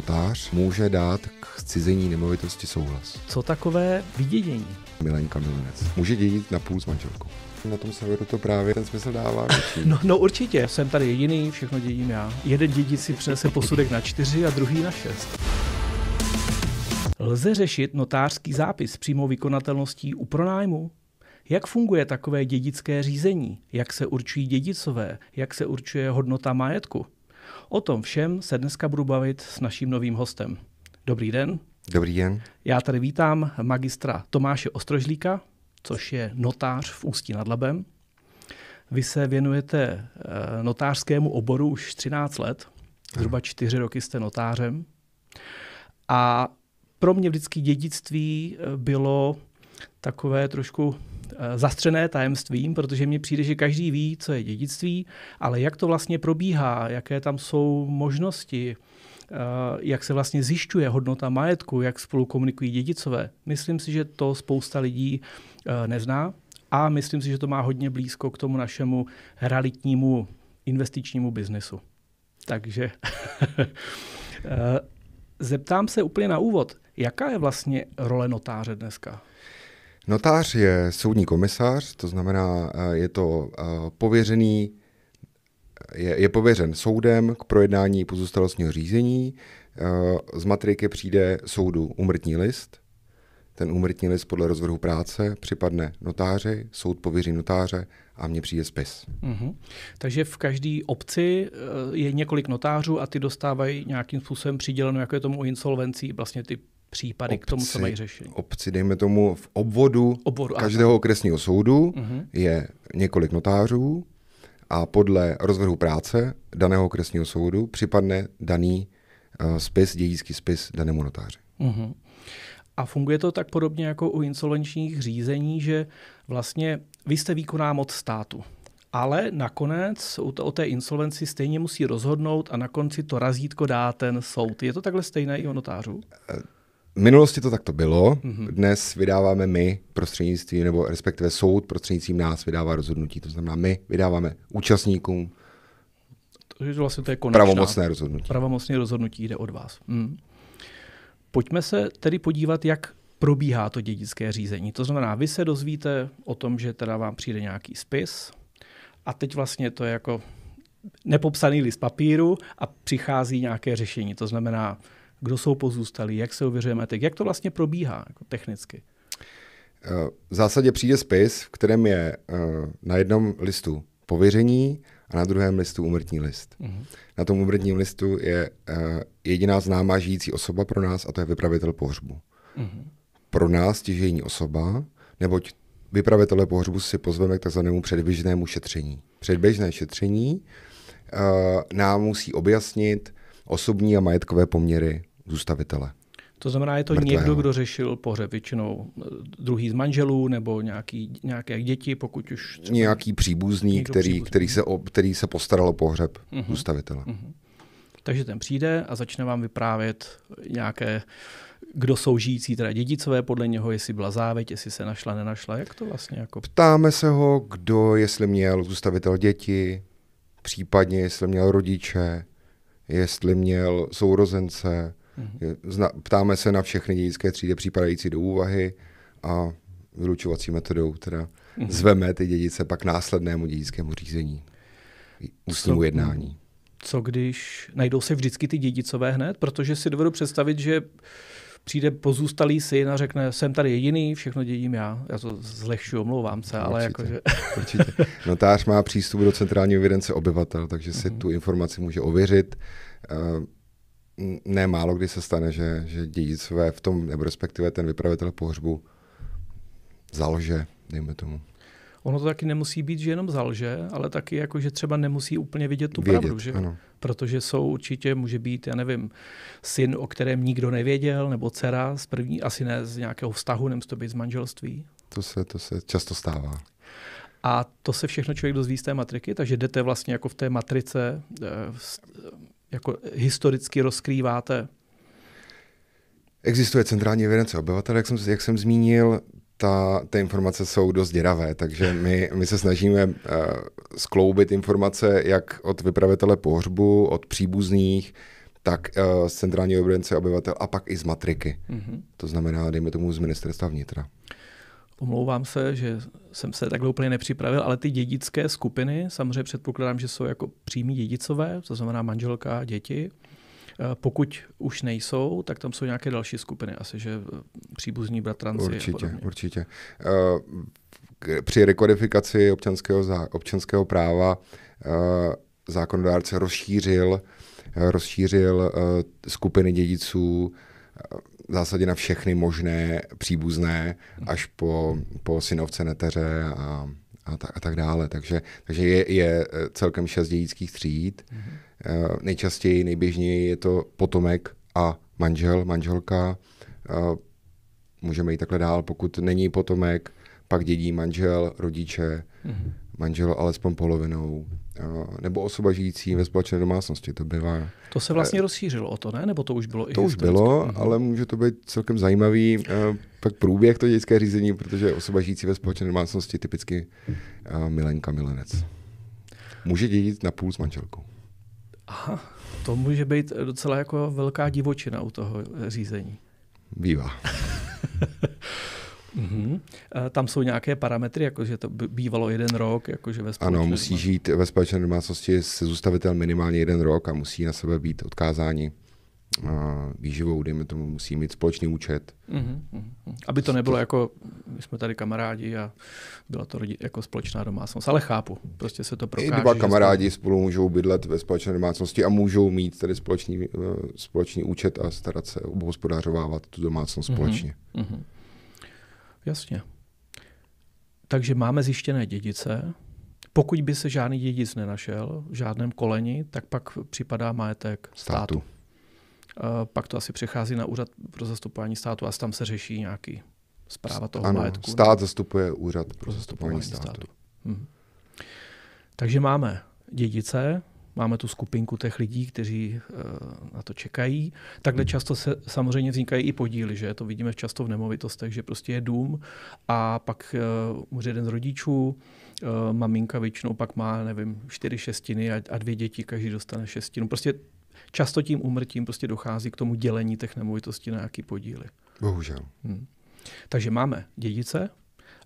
notář může dát k cizení nemovitosti souhlas. Co takové vydědění? Milenka Milenec. Může dědit na půl s manželkou. Na tom severu to právě ten smysl dává. no, no určitě, jsem tady jediný, všechno dědím já. Jeden dědic si přinese posudek na čtyři a druhý na šest. Lze řešit notářský zápis přímo vykonatelností u pronájmu? Jak funguje takové dědické řízení? Jak se určují dědicové? Jak se určuje hodnota majetku? O tom všem se dneska budu bavit s naším novým hostem. Dobrý den. Dobrý den. Já tady vítám magistra Tomáše Ostrožlíka, což je notář v Ústí nad Labem. Vy se věnujete eh, notářskému oboru už 13 let, zhruba čtyři roky jste notářem. A pro mě vždycky dědictví eh, bylo takové trošku Eh, zastřené tajemstvím, protože mně přijde, že každý ví, co je dědictví, ale jak to vlastně probíhá, jaké tam jsou možnosti, eh, jak se vlastně zjišťuje hodnota majetku, jak spolu komunikují dědicové. Myslím si, že to spousta lidí eh, nezná a myslím si, že to má hodně blízko k tomu našemu realitnímu investičnímu biznesu. Takže zeptám se úplně na úvod, jaká je vlastně role notáře dneska? Notář je soudní komisař, to znamená, eh, je to eh, pověřený, eh, je, je pověřen soudem k projednání pozůstalostního řízení. Z matriky přijde soudu umrtní list. Ten umrtní list podle rozvrhu práce připadne notáři, soud pověří notáře a mně přijde spis. Mm-hmm. Takže v každé obci je několik notářů a ty dostávají nějakým způsobem přiděleno, jako je tomu u insolvencí, vlastně ty případy obci, k tomu, co mají řešit? Obci, dejme tomu, v obvodu, obvodu každého aha. okresního soudu uh-huh. je několik notářů a podle rozvrhu práce daného okresního soudu připadne daný uh, spis, dědický spis danému notáři. Uh-huh. A funguje to tak podobně jako u insolvenčních řízení, že vlastně vy jste výkonná moc státu. Ale nakonec o té insolvenci stejně musí rozhodnout a na konci to razítko dá ten soud. Je to takhle stejné i o notářů? Uh, v minulosti to takto bylo, mm-hmm. dnes vydáváme my prostřednictví, nebo respektive soud prostřednictvím nás vydává rozhodnutí, to znamená, my vydáváme účastníkům to, že vlastně to je konečná, pravomocné rozhodnutí. Pravomocné rozhodnutí jde od vás. Mm. Pojďme se tedy podívat, jak probíhá to dědické řízení. To znamená, vy se dozvíte o tom, že teda vám přijde nějaký spis a teď vlastně to je jako nepopsaný list papíru a přichází nějaké řešení. To znamená, kdo jsou pozůstalí, jak se ověřujeme, tak jak to vlastně probíhá jako technicky? V zásadě přijde spis, v kterém je eh, na jednom listu pověření a na druhém listu umrtní list. Mm-hmm. Na tom umrtním listu je eh, jediná známá žijící osoba pro nás a to je vypravitel pohřbu. Mm-hmm. Pro nás stěžejní osoba, neboť vypravitele pohřbu si pozveme k takzvanému předběžnému šetření. Předběžné šetření eh, nám musí objasnit osobní a majetkové poměry zůstavitele. To znamená, je to mrtvého. někdo, kdo řešil pohřeb, většinou eh, druhý z manželů nebo nějaký, nějaké děti, pokud už... Třeba... Nějaký příbuzný, který, příbuzný. Který, se, o, který se postaral o pohřeb uh-huh. zůstavitele. Uh-huh. Takže ten přijde a začne vám vyprávět nějaké, kdo jsou žijící teda dědicové podle něho, jestli byla závěť, jestli se našla, nenašla, jak to vlastně jako... Ptáme se ho, kdo, jestli měl zůstavitel děti, případně jestli měl rodiče, jestli měl sourozence, Mm-hmm. Ptáme se na všechny dědické třídy připadající do úvahy a vylučovací metodou teda mm-hmm. zveme ty dědice pak následnému dědickému řízení, ústnímu jednání. Co když najdou se vždycky ty dědicové hned? Protože si dovedu představit, že přijde pozůstalý syn a řekne, jsem tady jediný, všechno dědím já. Já to zlehšu, omlouvám se, ale jakože... určitě. Notář má přístup do centrální evidence obyvatel, takže si mm-hmm. tu informaci může ověřit. Eh, ne málo kdy se stane, že, že dědicové v tom, nebo respektive ten vypravitel pohřbu zalže, dejme tomu. Ono to taky nemusí být, že jenom zalže, ale taky jako, že třeba nemusí úplně vidět tu vědět, pravdu, že? Ano. Protože jsou určitě, může být, já nevím, syn, o kterém nikdo nevěděl, nebo dcera z první, asi ne z nějakého vztahu, nemusí to být z manželství. To se, to se často stává. A to se všechno člověk dozví z té matriky, takže jdete vlastně jako v té matrice eh, jako historicky rozkrýváte? Existuje centrální evidence obyvatel, jak jsem, jak jsem zmínil, ta, ty informace jsou dost děravé, takže my, my se snažíme uh, skloubit informace jak od vypravitele pohřbu, od příbuzných, tak uh, z centrální evidence obyvatel a pak i z matriky. Mm-hmm. To znamená, dejme tomu, z ministerstva vnitra. Uh, Pomlouvám se, že jsem se takhle úplně nepřipravil, ale ty dědické skupiny, samozřejmě předpokládám, že jsou jako přímí dědicové, to znamená manželka, děti. Eh, pokud už nejsou, tak tam jsou nějaké další skupiny, asi že eh, příbuzní bratranci. Určitě, a určitě. Eh, při rekodifikaci občanského, občanského práva zákonodárce rozšířil, rozšířil skupiny dědiců v zásadě na všechny možné příbuzné, až po, po synovce neteře a, a, tak, a tak dále. Takže, takže je, je eh, celkem šest dědických tříd. Mm-hmm. Nejčastěji, nejběžněji je to potomek a manžel, manželka. Eh, můžeme jít takhle dál, pokud není potomek, pak dědí manžel, rodiče, mm-hmm manžel alespoň polovinou, nebo osoba žijící ve společné domácnosti. To bývá. To se vlastně rozšířilo o to, ne? Nebo to už bylo? To i už bylo, mm-hmm. ale může to být celkem zajímavý pak průběh to dětské řízení, protože osoba žijící ve společné domácnosti typicky milenka, milenec. Může dědit na půl s manželkou. Aha, to může být docela jako velká divočina u toho e, řízení. Bývá. Mm-hmm. Tam jsou nějaké parametry, jakože to bývalo jeden rok, jakože ve Ano, musí domácnosti. žít ve společné domácnosti se zůstavitel minimálně jeden rok a musí na sebe být odkázání, eh, výživou, dejme tomu, musí mít společný účet. Mm-hmm. Aby to nebylo jako, my jsme tady kamarádi a byla to rodi- jako společná domácnost, ale chápu, prostě se to prokáže. I dva kamarádi jste... spolu můžou bydlet ve společné domácnosti a můžou mít tady společný, eh, společný účet a starat se, obhospodářovávat tu domácnost mhm, společně. Mm-hmm. Jasně. Takže máme zjištěné dědice. Pokud by se žádný dědic nenašel v žádném koleni, tak pak připadá majetek státu. státu. Eh, pak to asi přechází na úřad pro zastupování státu a tam se řeší nějaký zpráva toho ano, majetku. Stát zastupuje úřad pro zastupování, zastupování státu. státu. Hmm. Takže máme dědice, máme tu skupinku těch lidí, kteří eh, na to čekají. Takhle často se samozřejmě vznikají i podíly, že to vidíme často v nemovitostech, že prostě je dům a pak eh, může jeden z rodičů, eh, maminka většinou pak má, nevím, čtyři šestiny a dvě děti, každý dostane šestinu. Prostě často tím umrtím prostě dochází k tomu dělení těch nemovitostí na nějaký podíly. Bohužel. Hmm. Takže máme dědice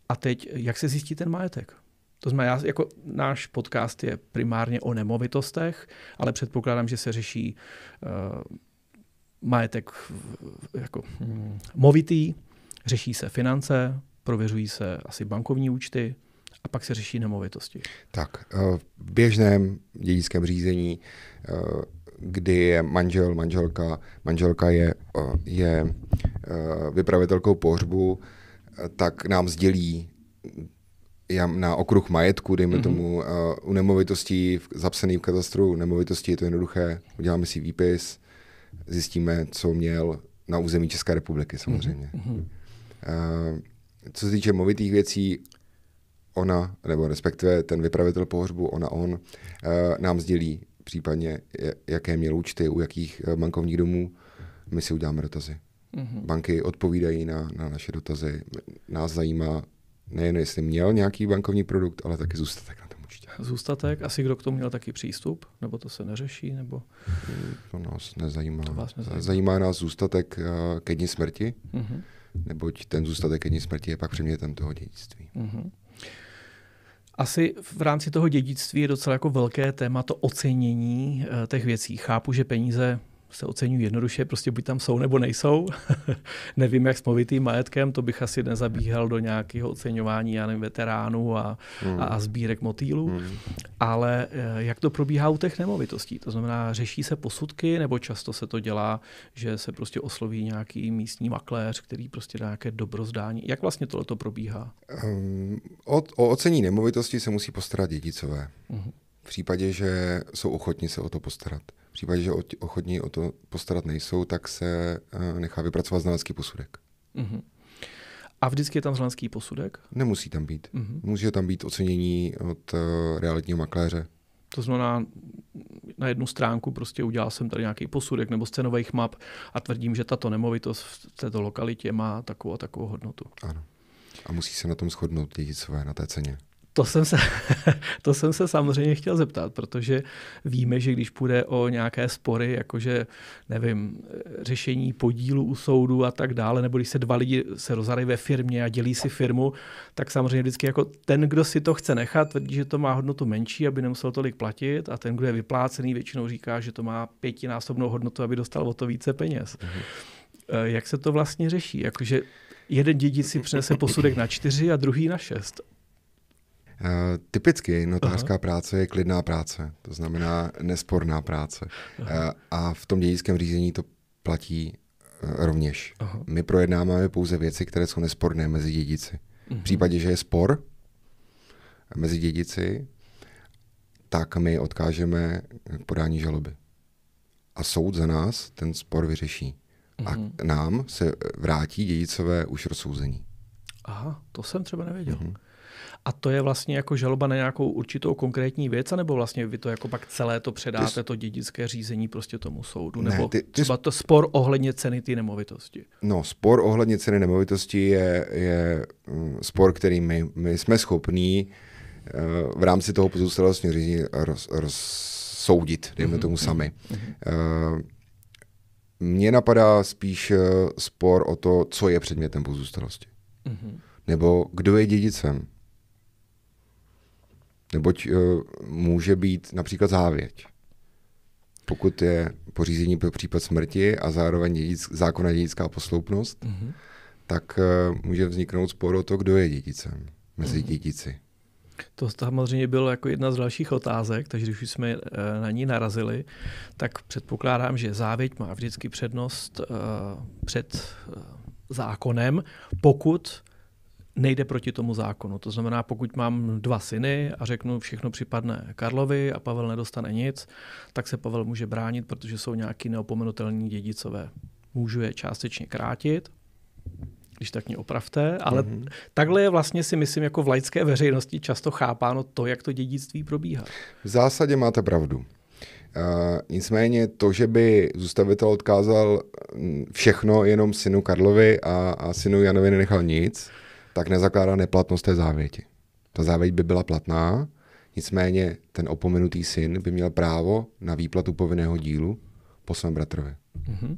a teď, jak se zjistí ten majetek? To znamená, jako náš podcast je primárně o nemovitostech, ale předpokládám, že se řeší uh, majetek jako hmm, movitý, řeší se finance, prověřují se asi bankovní účty a pak se řeší nemovitosti. Tak, eh, v běžném dědickém řízení, eh, kdy je manžel, manželka, manželka je, je vypravitelkou pohřbu, tak nám sdělí na okruh majetku, dejme mm-hmm. tomu, uh, u nemovitostí zapsaný v katastru nemovitostí je to jednoduché, uděláme si výpis, zjistíme, co měl na území České republiky mhm. samozřejmě. Mm-hmm. Uh, co se týče movitých věcí, ona, nebo respektive ten vypravitel pohřbu, ona, on, uh, nám sdělí případně, jaké měl účty, u jakých e, bankovních domů, my si uděláme dotazy. Mm-hmm. Banky odpovídají na, na naše dotazy, nás zajímá nejen jestli měl nějaký bankovní produkt, ale taky zůstatek na tom účtě. Zůstatek, asi kdo k tomu měl taky přístup, nebo to se neřeší, nebo? To nás nezajímá. To vás nezajímá. Zajímá nás zůstatek eh, ke dní smrti, uh-huh. neboť ten zůstatek ke dní smrti je pak předmětem toho dědictví. Uh-huh. Asi v rámci toho dědictví je docela jako velké téma to ocenění eh, těch věcí. Chápu, že peníze se oceňují jednoduše, prostě buď tam jsou nebo nejsou. nevím, jak s movitým majetkem, to bych asi nezabíhal do nějakého oceňování, já nevím, veteránů a, mm. a, a sbírek motýlů. Mm. Ale eh, jak to probíhá u těch nemovitostí? To znamená, řeší se posudky, nebo často se to dělá, že se prostě osloví nějaký místní makléř, který prostě dá nějaké dobrozdání. Jak vlastně tohle to probíhá? Um, o, o ocení nemovitosti se musí postarat dědicové. Mm. V případě, že jsou ochotni se o to postarat. V případě, že ochotní o to postarat nejsou, tak se eh, nechá vypracovat znalecký posudek. Uh-huh. A vždycky je tam znalecký posudek? Nemusí tam být. Uh-huh. Mhm. Může tam být ocenění od eh, realitního makléře. To znamená, na jednu stránku prostě udělal jsem tady nějaký posudek nebo scénových map a tvrdím, že tato nemovitost v této lokalitě má takovou a takovou hodnotu. Ano. A musí se na tom shodnout dědicové na té ceně. To jsem, se, to jsem se samozřejmě chtěl zeptat, protože víme, že když půjde o nějaké spory, jakože, nevím, řešení podílu u soudu a tak dále, nebo když se dva lidi se rozhadají ve firmě a dělí si firmu, tak samozřejmě vždycky jako ten, kdo si to chce nechat, tvrdí, že to má hodnotu menší, aby nemusel tolik platit a ten, kdo je vyplácený, většinou říká, že to má pětinásobnou hodnotu, aby dostal o to více peněz. Mhm. Eh, jak se to vlastně řeší? Jakože jeden dědic si přinese posudek na čtyři a druhý na šest. Eh, typicky notářská Aha. práce je klidná práce, to znamená nesporná práce. Aha. Eh, a v tom dědickém řízení to platí eh, rovněž. Aha. My projednáváme pouze věci, které jsou nesporné mezi dědici. V mhm. případě, že je spor mezi dědici, tak my odkážeme k podání žaloby. A soud za nás ten spor vyřeší. Uh-huh. A mhm. nám se vrátí dědicové už rozsouzení. Aha, to jsem třeba nevěděl. uh a to je vlastně jako žaloba na nějakou určitou konkrétní věc, nebo vlastně vy to jako pak celé to předáte, jsi... to dědické řízení prostě tomu soudu, ne, nebo ty, ty, třeba to spor ohledně ceny té nemovitosti? No, spor ohledně ceny nemovitosti je, je mm, spor, který my, my jsme schopní eh, v rámci toho pozůstalostního řízení roz, rozsoudit, dejme mm-hmm. tomu mhm, sami. Mm-hmm. Mně napadá spíš eh, spor o to, co je předmětem pozůstalosti. Mm-hmm. Nebo kdo je dědicem neboť eh, může být například závěť. Pokud je pořízení pro případ smrti a zároveň dědic, zákona dědická posloupnost, mm-hmm. tak eh, může vzniknout spor o to, kdo je dědicem mezi mm-hmm. dědici. To samozřejmě bylo jako jedna z dalších otázek, takže když jsme eh, na ní narazili, tak předpokládám, že závěť má vždycky přednost před zákonem, pokud nejde proti tomu zákonu. To znamená, pokud mám dva syny a řeknu, všechno připadne Karlovi a Pavel nedostane nic, tak se Pavel může bránit, protože jsou nějaký neopomenutelní dědicové. Můžu je částečně krátit, když tak mě opravte, ale mm-hmm. takhle je vlastně si myslím jako v laické veřejnosti často chápáno to, jak to dědictví probíhá. V zásadě máte pravdu. Uh, nicméně to, že by zůstavitel odkázal mm, všechno jenom synu Karlovi a, a synu Janovi nenechal nic, tak nezakládá neplatnost té závěti. Ta závěť by byla platná, nicméně ten opomenutý syn by měl právo na výplatu povinného dílu po svém bratrovi. Mm-hmm.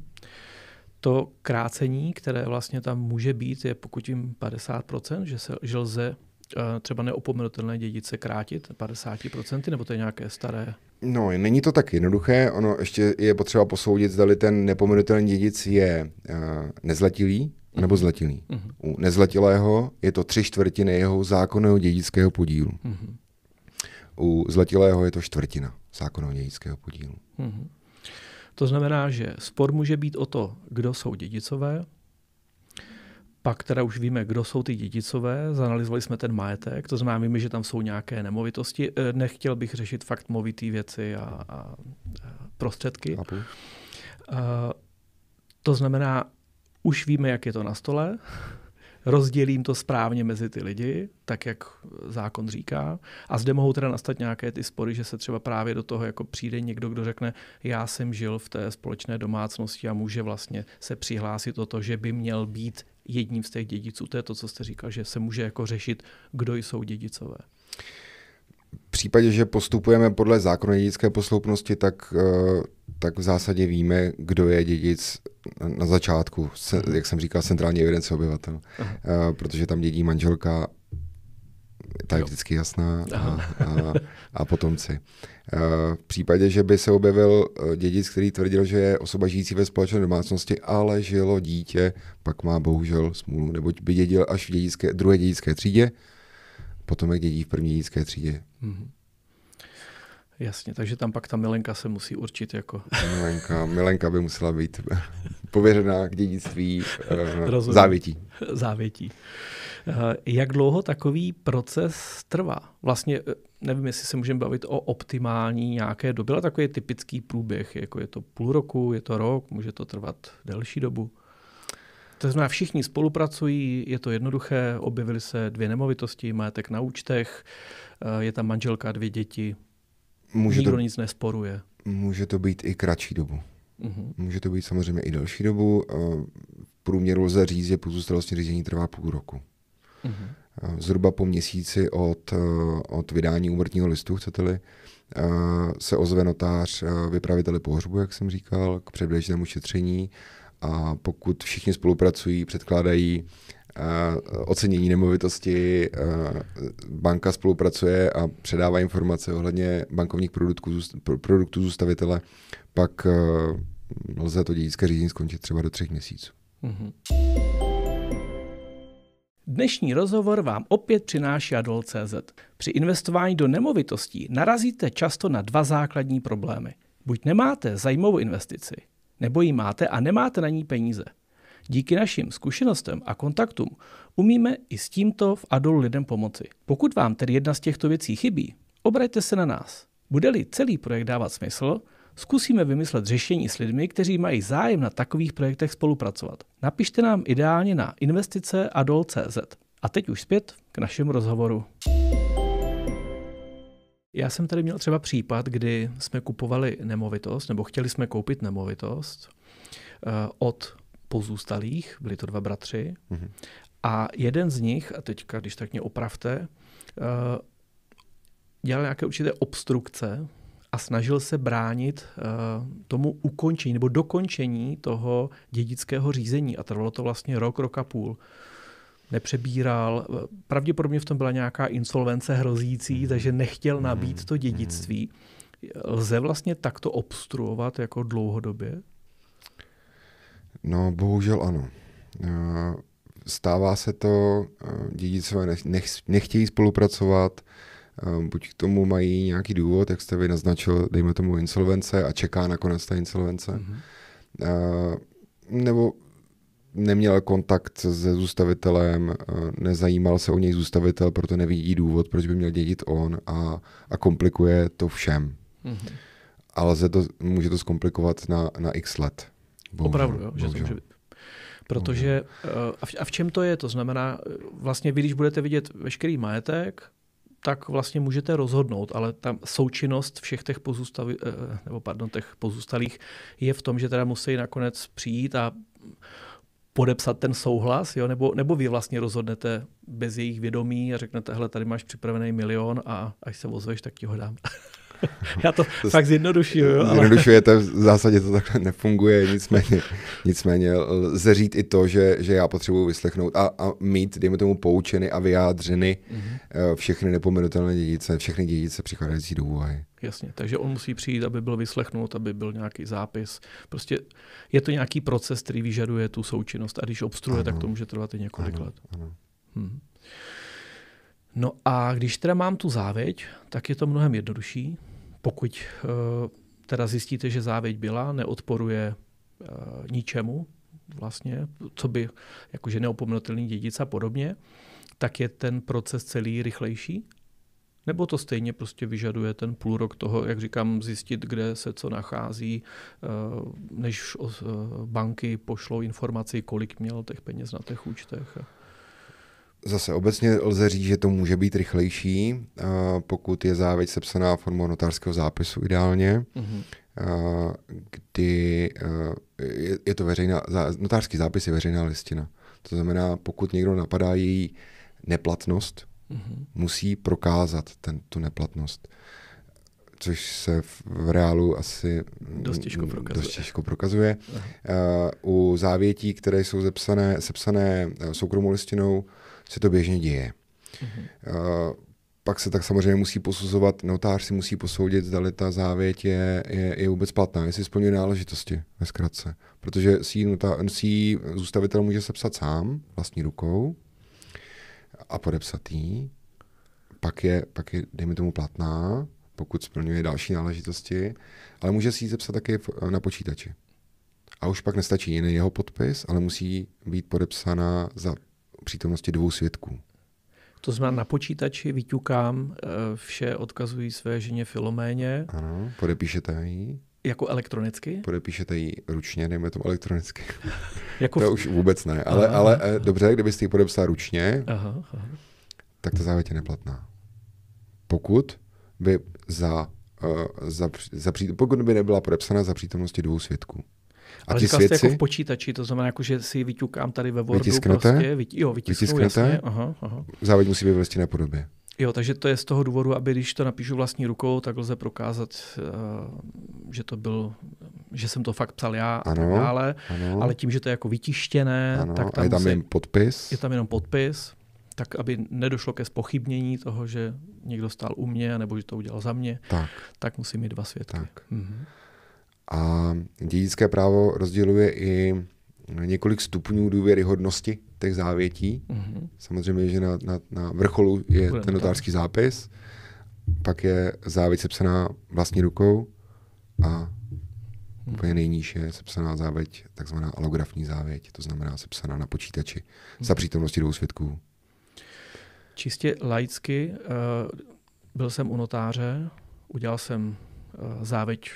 To krácení, které vlastně tam může být, je pokud jim 50%, že, se, že lze eh, třeba neopomenutelné dědice krátit 50%, nebo to je nějaké staré? No, není to tak jednoduché. Ono ještě je potřeba posoudit, zda ten nepomenutelný dědic je uh, nezletilý, nebo zletilý. Uh-huh. U nezletilého je to tři čtvrtiny jeho zákonného dědického podílu. Uh-huh. U zletilého je to čtvrtina zákonného dědického podílu. Uh-huh. To znamená, že spor může být o to, kdo jsou dědicové, pak teda už víme, kdo jsou ty dědicové, zanalizovali jsme ten majetek, to znamená, víme, že tam jsou nějaké nemovitosti. Eh, nechtěl bych řešit fakt movitý věci a, a prostředky. Uh, to znamená, už víme, jak je to na stole, rozdělím to správně mezi ty lidi, tak jak zákon říká. A zde mohou teda nastat nějaké ty spory, že se třeba právě do toho jako přijde někdo, kdo řekne, já jsem žil v té společné domácnosti a může vlastně se přihlásit o to, že by měl být jedním z těch dědiců. To je to, co jste říkal, že se může jako řešit, kdo jsou dědicové v případě, že postupujeme podle zákona dědické posloupnosti, tak, eh, tak v zásadě víme, kdo je dědic na začátku, mhm. jak jsem říkal, centrální evidence obyvatel, Aha. Eh, protože tam dědí manželka, ta je vždycky jasná, a, a, a potomci. Eh, v případě, že by se objevil dědic, který tvrdil, že je osoba žijící ve společné domácnosti, ale žilo dítě, pak má bohužel smůlu, neboť by dědil až v dědické, druhé dědické třídě, potomek dědí v první dětské třídě. Mm-hmm. Jasně, takže tam pak ta milenka se musí určit jako... Milenka, milenka by musela být pověřená k dědictví eh, Rozumím. závětí. Závětí. Eh, jak dlouho takový proces trvá? Vlastně eh, nevím, jestli se můžeme bavit o optimální nějaké době, ale takový typický průběh, jako je to půl roku, je to rok, může to trvat delší dobu? To znamená, všichni spolupracují, je to jednoduché, objevily se dvě nemovitosti, majetek na účtech, eh, je tam manželka, dvě děti. Může Nikdo to, nic nesporuje. Může to být i kratší dobu. mm Může to být samozřejmě i delší dobu. Eh, v průměru lze říct, že pozůstalostní řízení trvá půl roku. mm zhruba po měsíci od, od vydání úmrtního listu, chcete-li, se ozve notář vypraviteli pohřbu, jak jsem říkal, k předběžnému šetření a pokud všichni spolupracují, předkládají eh, ocenění nemovitosti, eh, banka spolupracuje a předává informace ohledně bankovních produktů, produktů zůstavitele, pak eh, lze to dědické řízení skončit třeba do třech měsíců. Mhm. Dnešní rozhovor vám opět přináší Adol.cz. Při investování do nemovitostí narazíte často na dva základní problémy. Buď nemáte zajímavou investici, nebo ji máte a nemáte na ní peníze. Díky našim zkušenostem a kontaktům umíme i s tímto v Adolu lidem pomoci. Pokud vám tedy jedna z těchto věcí chybí, obraťte se na nás. Bude-li celý projekt dávat smysl, zkusíme vymyslet řešení s lidmi, kteří mají zájem na takových projektech spolupracovat. Napište nám ideálně na investice.adol.cz. A teď už zpět k našemu rozhovoru. Já jsem tady měl třeba případ, kdy jsme kupovali nemovitost, nebo chtěli jsme koupit nemovitost eh, od pozůstalých, byli to dva bratři, mm-hmm. a jeden z nich, a teďka, když tak mě opravte, eh, dělal nějaké určité obstrukce a snažil se bránit eh, tomu ukončení nebo dokončení toho dědického řízení a trvalo to vlastně rok, rok a půl nepřebíral. Pravděpodobně v tom byla nějaká insolvence hrozící, mhm. takže nechtěl mhm. nabít to mhm. dědictví. Lze vlastně takto obstruovat jako dlouhodobě? No, bohužel ano. Eh, stává se to, eh, dědicové nechtějí spolupracovat, eh, buď k tomu mají nějaký důvod, jak jste vy naznačil, dejme tomu insolvence a čeká nakonec ta insolvence. Mm-hmm. Nebo neměl kontakt se zůstavitelem, eh, nezajímal se o něj zůstavitel, proto nevidí důvod, proč by měl dědit on a, a komplikuje to všem. Mm-hmm. Ale se to, může to zkomplikovat na, na x let. Bohužel, Opravdu, jo, že to může být. Protože, eh, a v, čem to je? To znamená, eh, vlastně vy, když budete vidět veškerý majetek, tak vlastně můžete rozhodnout, ale tam součinnost všech těch, pozůstav, nebo pardon, těch pozůstalých je v tom, že teda musí nakonec přijít a podepsat ten souhlas, jo? Nebo, nebo vy vlastně rozhodnete bez jejich vědomí a řeknete, hele, tady máš připravený milion a až se ozveš, tak ti ho dám. Já to, to fakt zjednodušuju. Jo, Zjednodušuje to, v zásadě to takhle nefunguje, nicméně, nicméně lze říct i to, že, že já potřebuji vyslechnout a, a mít, dejme tomu, poučeny a vyjádřeny mm-hmm. všechny nepomenutelné dědice, všechny dědice přicházející do úvahy. Jasně, takže on musí přijít, aby byl vyslechnut, aby byl nějaký zápis. Prostě je to nějaký proces, který vyžaduje tu součinnost a když obstruje, ano. tak to může trvat i několik ano, let. Ano. No a když teda mám tu závěť, tak je to mnohem jednodušší. Pokud eh, teda zjistíte, že závěť byla, neodporuje eh, ničemu, vlastně, co by jakože neopomnatelný dědic a podobně, tak je ten proces celý rychlejší? Nebo to stejně prostě vyžaduje ten půl rok toho, jak říkám, zjistit, kde se co nachází, eh, než banky pošlou informaci, kolik měl těch peněz na těch účtech? Zase obecně lze říct, že to může být rychlejší, pokud je závěť sepsaná formou notářského zápisu ideálně, mm-hmm. kdy je to veřejná, notářský zápis je veřejná listina. To znamená, pokud někdo napadá její neplatnost, mm-hmm. musí prokázat ten, tu neplatnost což se v reálu asi dost těžko prokazuje. Dost těžko prokazuje. Uh, u závětí, které jsou zepsané, sepsané e, soukromou listinou, se to běžně děje. Mm-hmm. Uh, pak se tak samozřejmě musí posuzovat, notář si musí posoudit, zda ta závěť je, je, je vůbec platná, jestli splňuje náležitosti ve zkratce. Protože si ji, nota, si zůstavitel může sepsat sám, vlastní rukou a podepsat ji. Pak je, pak je, dejme tomu, platná, pokud splňuje další náležitosti, ale může si ji zepsat také eh, na počítači. A už pak nestačí jen jeho podpis, ale musí být podepsaná za přítomnosti dvou svědků. To znamená, na počítači vyťukám eh, vše, odkazují své ženě Filoméně. Ano, podepíšete ji. Jako elektronicky? Podepíšete ji ručně, dejme to elektronicky. jako... To už vůbec ne, ale, aha, ale aha. Eh, dobře, kdybyste ji podepsal ručně, aha, aha. tak ta závěť je neplatná. Pokud by za, uh, za, za, pokud by nebyla podepsaná za přítomnosti dvou svědků. A Ale ty říkal jste jako v počítači, to znamená, jako, že si vyťukám tady ve Wordu. Vytisknete? Prostě, jo, vytisknu, jasně, aha, aha. Závěť musí být ve listinné podobě. Jo, takže to je z toho důvodu, aby když to napíšu vlastní rukou, tak lze prokázat, eh, že to byl, že jsem to fakt psal já a ano, tak dále. Ano. Ale tím, že to je jako vytištěné, ano, tak tam, a je tam musí, jen podpis. Je tam jenom podpis, tak aby nedošlo ke spochybnění toho, že někdo stál u mě, nebo že to udělal za mě, tak, tak musí mít dva svědky. Tak. Mhm. A dědické právo rozděluje i několik stupňů důvěryhodnosti těch závětí. Mm-hmm. Samozřejmě, že na, na, na vrcholu je Bude ten notářský tak. zápis, pak je závěť sepsaná vlastní rukou a mhm. úplně nejníž je sepsaná závěť, takzvaná alografní závěť, to znamená sepsaná na počítači mm za mhm. přítomnosti dvou svědků. Čistě laicky, uh, byl jsem u notáře, udělal jsem uh, závěť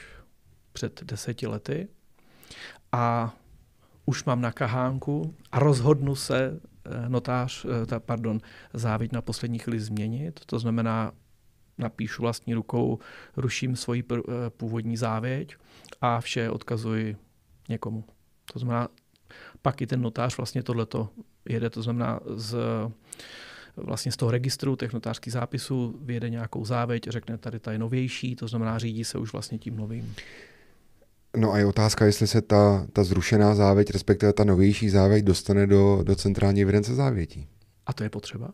před deseti lety a už mám na kahánku a rozhodnu se eh, notář, eh, ta, pardon, závěť na poslední chvíli změnit. To znamená, napíšu vlastní rukou, ruším svoji eh, původní závěť a vše odkazuji někomu. To znamená, pak i ten notář vlastně tohleto jede, to znamená z, vlastně z toho registru těch notářských zápisů vyjede nějakou závěť, řekne tady ta je novější, to znamená řídí se už vlastně tím novým. No a je otázka, jestli se ta, ta zrušená závěť, respektive ta novější závěť, dostane do, do centrální evidence závětí. A to je potřeba?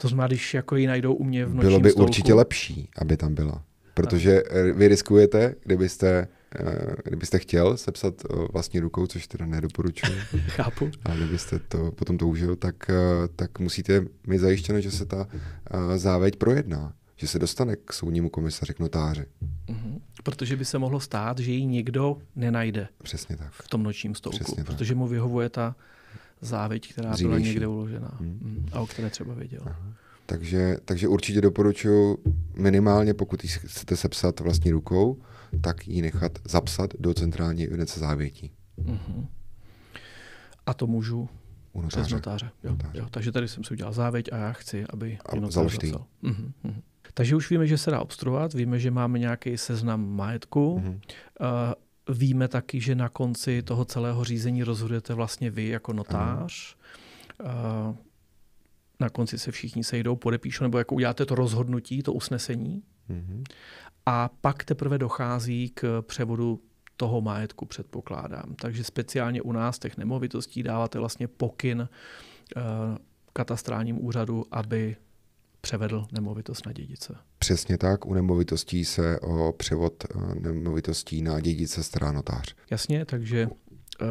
To znamená, když jako ji najdou u mě v nočním Bylo by stolku. určitě lepší, aby tam byla. Protože eh, vy riskujete, kdybyste, eh, kdybyste chtěl sepsat eh, vlastní rukou, což teda nedoporučuji. Chápu. A kdybyste to potom toužil, tak, tak musíte mít zajištěno, že se ta závěť projedná že se dostane k soudnímu komisaři, k notáři. Mm-hmm. Protože by se mohlo stát, že ji někdo nenajde. Přesně tak. V tom nočním stolku. Přesně tak. protože mu vyhovuje ta závěť, která Dřívější. byla někde uložená mm. Mhm. a o které třeba věděl. Aha. Takže, takže určitě doporučuji minimálně, pokud ji chcete sepsat vlastní rukou, tak ji nechat zapsat do centrální evidence závětí. Uh-huh. A to můžu u notáře. Přes notáře. Jo, notáře. Jo, takže tady jsem si udělal závěť a já chci, aby a mi notář zapsal. Uh-huh. Takže už víme, že se dá obstruovat, víme, že máme nějaký seznam majetku, mm-hmm. uh, víme taky, že na konci toho celého řízení rozhodujete vlastně vy jako notář. Ano. Mhm. Uh, eh, na konci se všichni sejdou, podepíšou, nebo jako uděláte to rozhodnutí, to usnesení. Mm-hmm. A pak teprve dochází k převodu toho majetku, předpokládám. Takže speciálně u nás těch nemovitostí dáváte vlastně pokyn uh, katastrálním úřadu, aby převedl nemovitost na dědice. Přesně tak, u nemovitostí se o převod eh, nemovitostí na dědice stará notář. Jasně, takže eh,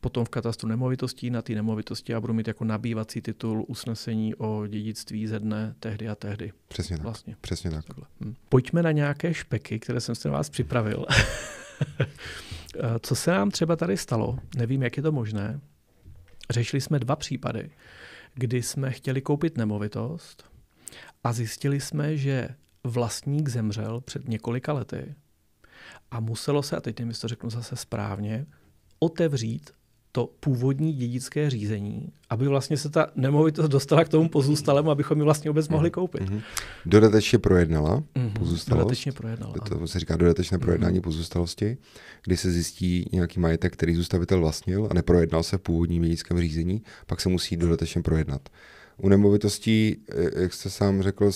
potom v katastru nemovitostí, na ty nemovitosti já budu mít jako nabývací titul usnesení o dědictví ze dne tehdy a tehdy. Přesně tak. Vlastně. Přesně tak. Takhle. Hm. Pojďme na nějaké špeky, které jsem si na vás připravil. Eh, co se nám třeba tady stalo, nevím, jak je to možné, řešili jsme dva případy, kdy jsme chtěli koupit nemovitost, a zjistili jsme, že vlastník zemřel před několika lety a muselo se, a teď nevím, to řeknu zase správně, otevřít to původní dědické řízení, aby vlastně se ta nemovitost dostala k tomu pozůstalému, abychom ji vlastně vůbec mohli mhm. koupit. Mm-hmm. Dodatečně projednala mm-hmm. pozůstalost. Dodatečně projednala. To se říká dodatečné mhm. projednání mm-hmm. pozůstalosti, kdy se zjistí nějaký majetek, který zůstavitel vlastnil a neprojednal se v původním dědickém řízení, pak se musí dodatečně projednat. U nemovitostí, eh, jak jste sám řekl,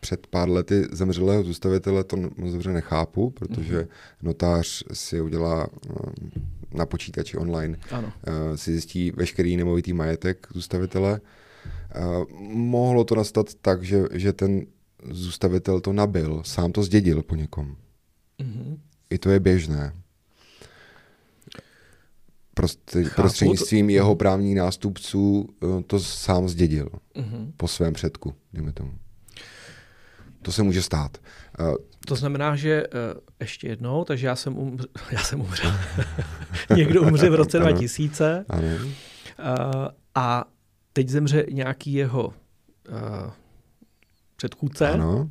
před pár lety zemřelého zůstavitele to moc dobře nechápu, protože mhm. notář si udělá eh, na počítači online, ano. Eh, si zjistí veškerý nemovitý majetek zůstavitele. Mohlo to nastat tak, že, že ten zůstavitel to nabil, sám to zdědil po někom. Mm-hmm. I to je běžné prost- prostřednictvím to... jeho právních nástupců eh, to sám zdědil uh-huh. po svém předku, dejme tomu. To se může stát. Eh, to znamená, že eh, ještě jednou, takže já jsem, umř, já jsem umřel. Někdo umře v roce ano, 2000 ano. a teď zemře nějaký jeho uh, předchůdce ano.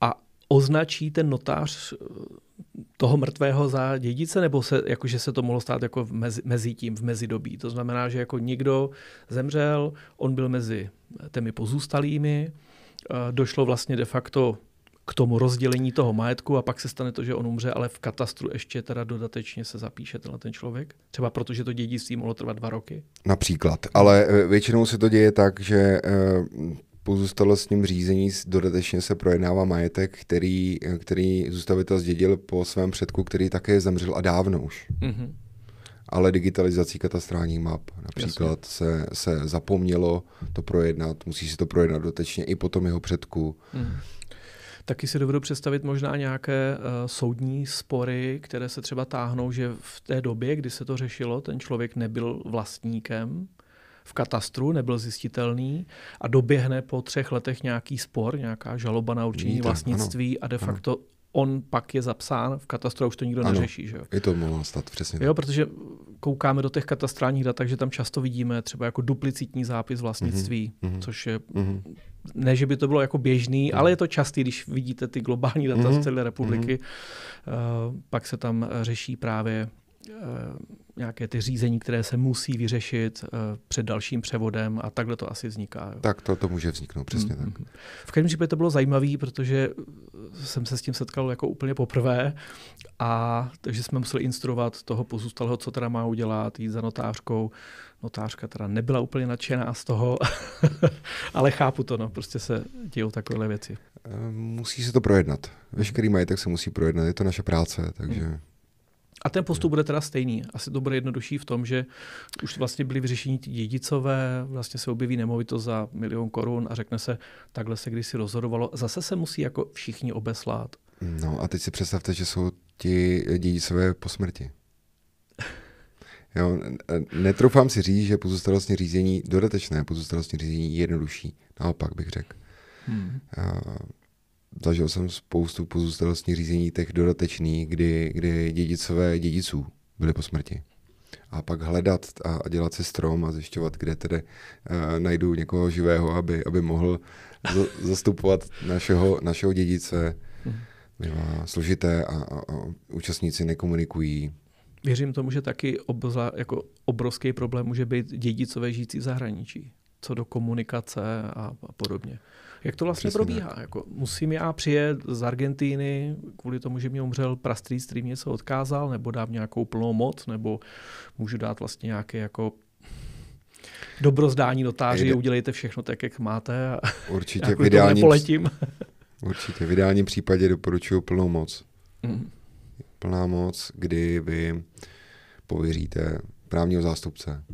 a označí ten notář toho mrtvého za dědice, nebo se, jakože se to mohlo stát jako v mezi, mezi tím, v mezidobí? To znamená, že jako někdo zemřel, on byl mezi těmi pozůstalými, eh, došlo vlastně de facto k tomu rozdělení toho majetku a pak se stane to, že on umře, ale v katastru ještě teda dodatečně se zapíše tenhle ten člověk? Třeba protože to dědictví mohlo trvat dva roky? Například, ale eh, většinou se to děje tak, že eh, pozůstalo s ním řízení, dodatečně se projednává majetek, který, který zůstavitel zdědil po svém předku, který také zemřel a dávno už. Mm-hmm. Ale digitalizací katastrálních map například se, se zapomnělo to projednat, musí si to projednat dotečně i potom jeho předku. Mm. Taky si dovedu představit možná nějaké uh, soudní spory, které se třeba táhnou, že v té době, kdy se to řešilo, ten člověk nebyl vlastníkem v katastru, nebyl zjistitelný a doběhne po třech letech nějaký spor, nějaká žaloba na určení Víte, vlastnictví ano, a de facto ano. on pak je zapsán v katastru a už to nikdo ano, neřeší. Že jo? I to mohlo stát, přesně. Jo, protože koukáme do těch katastrálních dat, takže tam často vidíme třeba jako duplicitní zápis vlastnictví, mm-hmm, což je mm-hmm ne, že by to bylo jako běžný, mm. ale je to častý, když vidíte ty globální data mm. z celé mhm. republiky. Mm. Uh, pak se tam řeší právě uh, nějaké ty řízení, které se musí vyřešit eh, před dalším převodem a takhle to asi vzniká. Jo. Tak to, to může vzniknout, přesně mm-hmm. tak. Mm, mm. V každém případě to bylo zajímavé, protože eh, jsem se s tím setkal jako úplně poprvé a takže jsme museli instruovat toho pozůstalého, co teda má udělat, jít za notářkou. Notářka teda nebyla úplně nadšená z toho, ale chápu to, no, prostě se dějí takovéhle věci. Eh, musí se to projednat. Veškerý majetek se musí projednat, je to naše práce, takže... Mm. A ten postup bude teda stejný. Asi to bude jednodušší v tom, že už vlastně byly vyřešení ti dědicové, vlastně se objeví nemovitost za milion korun a řekne se, takhle se kdysi rozhodovalo. Zase se musí jako všichni obeslát. No a teď si představte, že jsou ti dědicové po smrti. Jo, netroufám si říct, že pozostalostní řízení, dodatečné pozostalostní řízení je jednodušší. Naopak bych řekl. Hmm. Eh, zažil jsem spoustu pozůstalostních řízení těch dodatečných, kdy, kdy dědicové dědiců byli po smrti. A pak hledat a, a dělat si strom a zjišťovat, kde tedy uh, najdu někoho živého, aby, aby mohl zastupovat našeho, našeho dědice. Mhm. Bývá složité a, a, a účastníci nekomunikují. Věřím tomu, že taky obza, jako obrovský problém může být dědicové žijící v zahraničí, co do komunikace a, a podobně. Jak to vlastně Přesně probíhá? Jako, musím já přijet z Argentíny kvůli tomu, že mě umřel prastrý, který mě se odkázal, nebo dám nějakou plnou moc, nebo můžu dát vlastně nějaké jako dobrozdání notáři, Jde. udělejte všechno tak, jak máte a Určitě v ideálním, poletím. Určitě, v ideálním případě doporučuji plnou moc. Mm. Plná moc, kdy vy pověříte právního zástupce,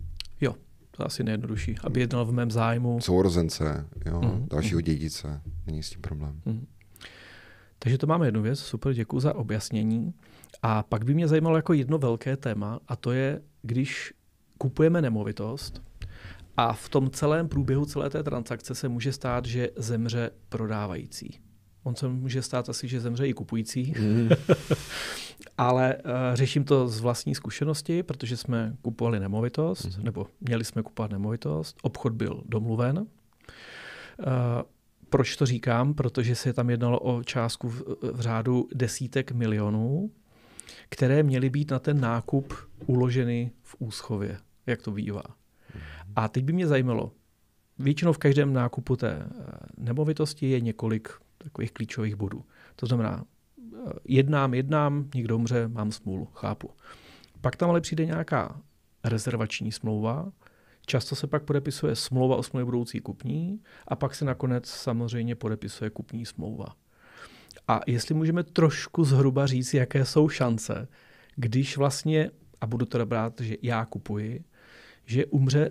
to asi nejjednodušší, aby jednal v mém zájmu. Sourozence, jo, mm-hmm. dalšího mhm. dědice, není s tím problém. Mm-hmm. Takže to máme jednu věc, super, děkuji za objasnění. A pak by mě zajímalo jako jedno velké téma, a to je, když kupujeme nemovitost a v tom celém průběhu celé té transakce se může stát, že zemře prodávající. On se může stát asi, že zemře i kupující, mm. ale uh, řeším to z vlastní zkušenosti, protože jsme kupovali nemovitost, mm. nebo měli jsme kupovat nemovitost, obchod byl domluven. Uh, proč to říkám? Protože se tam jednalo o částku v, v řádu desítek milionů, které měly být na ten nákup uloženy v úschově, jak to bývá. Mhm. A teď by mě zajímalo, většinou v každém nákupu té eh, nemovitosti je několik takových klíčových bodů. To znamená, eh, jednám, jednám, někdo umře, mám smůlu, chápu. Pak tam ale přijde nějaká rezervační smlouva, často se pak podepisuje smlouva o smlouvě budoucí kupní a pak se nakonec samozřejmě podepisuje kupní smlouva. A jestli můžeme trošku zhruba říct, jaké jsou šance, když vlastně, a budu teda brát, že já kupuji, že umře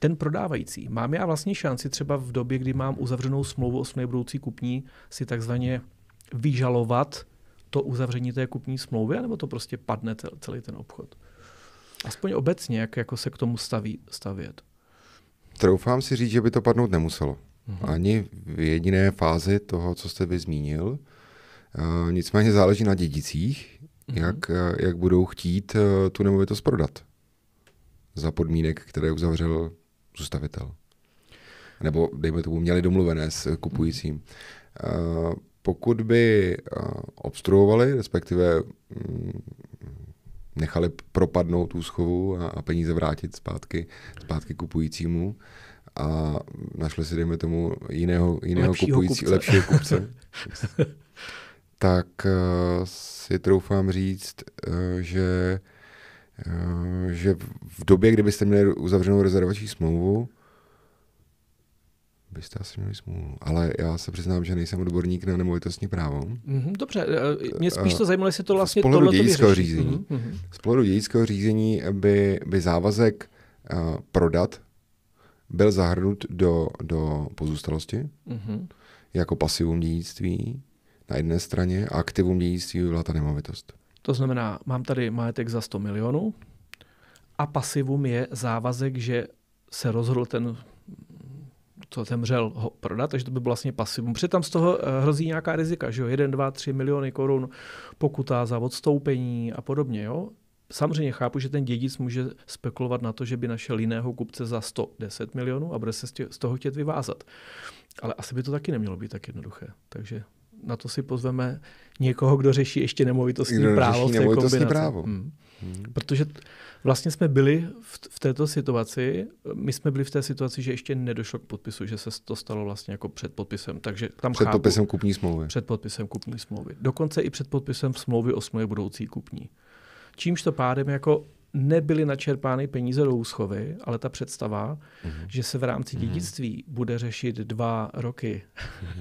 ten prodávající. Mám já vlastně šanci třeba v době, kdy mám uzavřenou smlouvu o své budoucí kupní, si takzvaně vyžalovat to uzavření té kupní smlouvy, nebo to prostě padne celý ten obchod? Aspoň obecně, jak jako se k tomu staví, stavět. Troufám si říct, že by to padnout nemuselo. Uh-huh. Ani v jediné fázi toho, co jste vyzmínil, zmínil. Uh, nicméně záleží na dědicích, uh-huh. jak, eh, jak budou chtít uh, tu nemovitost prodat. Za podmínek, které uzavřel zůstavitel. Nebo, dejme tomu, měli domluvené s kupujícím. Eh, pokud by eh, obstruovali, respektive mm, nechali propadnout tu schovu a peníze vrátit zpátky, zpátky kupujícímu, a našli si, dejme tomu, jiného, jiného lepšího kupující, kupce. lepšího kupce, tak eh, si troufám říct, že Eh, že v době, kdy byste měli uzavřenou rezervační smlouvu, byste asi měli smlouvu, Ale já se přiznám, že nejsem odborník na nemovitostní právo. Mm-hmm, dobře, eh, mě eh, spíš to zajímalo, jestli to vlastně tohle dědického řízení. Mm-hmm. Mhm. Z pohledu dědického řízení by, by závazek uh, prodat byl zahrnut do, do pozůstalosti mm-hmm. jako pasivum dědictví na jedné straně a aktivum dědictví by byla ta nemovitost. To znamená, mám tady majetek za 100 milionů a pasivum je závazek, že se rozhodl ten co zemřel, ho prodat, takže to by bylo vlastně pasivum. Protože tam z toho eh, hrozí nějaká rizika, že jo, 1, 2, 3 miliony korun pokuta za odstoupení a podobně, jo. Samozřejmě chápu, že ten dědic může spekulovat na to, že by našel jiného kupce za 110 milionů a bude se z toho chtět vyvázat. Ale asi by to taky nemělo být tak jednoduché. Takže na to si pozveme někoho, kdo řeší ještě nemovitostní kdo právo řeší v té nemovitostní kombinace. právo. Hmm. Hmm. Protože vlastně jsme byli v, v této situaci, my jsme byli v té situaci, že ještě nedošlo k podpisu, že se to stalo vlastně jako před podpisem. Takže tam před chápu, podpisem kupní smlouvy. Před podpisem kupní smlouvy. Dokonce i před podpisem smlouvy o smlouvě budoucí kupní. Čímž to pádem jako nebyly načerpány peníze do úschovy, ale ta představa, mm-hmm. že se v rámci mhm. dědictví mm-hmm. bude řešit dva roky,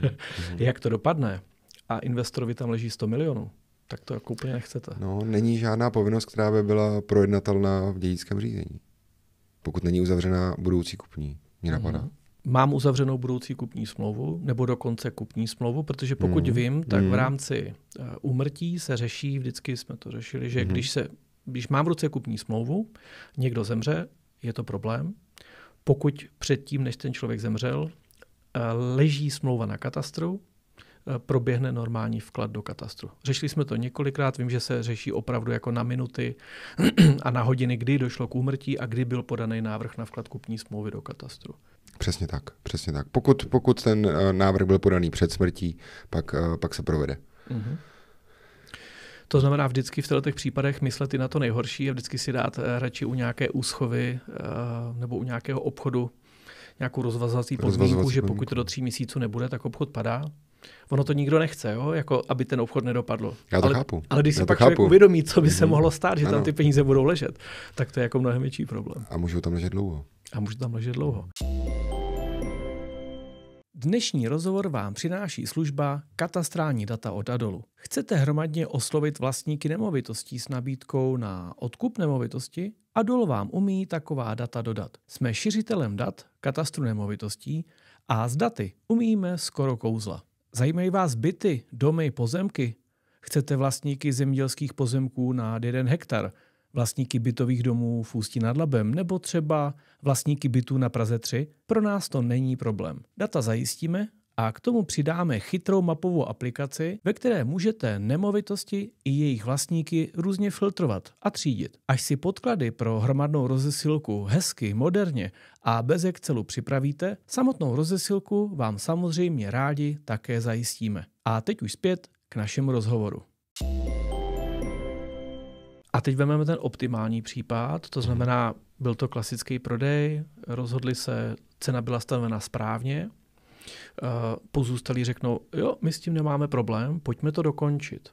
mm-hmm. jak to dopadne, a investorovi tam leží 100 milionů, tak to jako úplně nechcete. No, není žádná povinnost, která by byla projednatelná v dědickém řízení. Pokud není uzavřená budoucí kupní, mě napadá. Mm. Mám uzavřenou budoucí kupní smlouvu, nebo dokonce kupní smlouvu, protože pokud mm. vím, tak mm. v mhm. rámci eh, úmrtí se řeší, vždycky jsme to řešili, že mm. když, se, když mám v ruce kupní smlouvu, někdo zemře, je to problém. Pokud předtím, než ten člověk zemřel, eh, leží smlouva na katastru, Eh, proběhne normální vklad do katastru. Řešili jsme to několikrát, vím, že se řeší opravdu jako na minuty a na hodiny, kdy došlo k úmrtí a kdy byl podaný návrh na vklad kupní smlouvy do katastru. Přesně tak, přesně tak. Pokud, pokud ten eh, návrh byl podaný před smrtí, pak, eh, pak se provede. Mm-hmm. To znamená vždycky v těchto případech myslet i na to nejhorší a vždycky si dát radši u nějaké úschovy nebo u nějakého obchodu nějakou rozvazací podmínku, že pokud to do tří měsíců nebude, tak obchod padá ono to nikdo nechce, jo? Jako, aby ten obchod nedopadl. Já to ale, chápu. Ale když si Já pak chápu. člověk uvědomí, co by se mhm. mohlo stát, že ano. tam ty peníze budou ležet, tak to je jako mnohem větší problém. A můžou tam ležet dlouho. A můžou tam ležet dlouho. Dnešní rozhovor vám přináší služba Katastrální data od Adolu. Chcete hromadně oslovit vlastníky nemovitostí s nabídkou na odkup nemovitosti? Adol vám umí taková data dodat. Jsme šiřitelem dat katastru nemovitostí a s daty umíme skoro kouzla. Zajímají vás byty, domy, pozemky? Chcete vlastníky zemědělských pozemků na jeden hektar, vlastníky bytových domů v Ústí nad Labem nebo třeba vlastníky bytů na Praze 3? Pro nás to není problém. Data zajistíme a k tomu přidáme chytrou mapovou aplikaci, ve které můžete nemovitosti i jejich vlastníky různě filtrovat a třídit. Až si podklady pro hromadnou rozesilku hezky, moderně a bez Excelu připravíte, samotnou rozesilku vám samozřejmě rádi také zajistíme. A teď už zpět k našemu rozhovoru. A teď vezmeme ten optimální případ, to znamená, byl to klasický prodej, rozhodli se, cena byla stanovena správně, Eh, pozůstalí řeknou, jo, my s tím nemáme problém, pojďme to dokončit.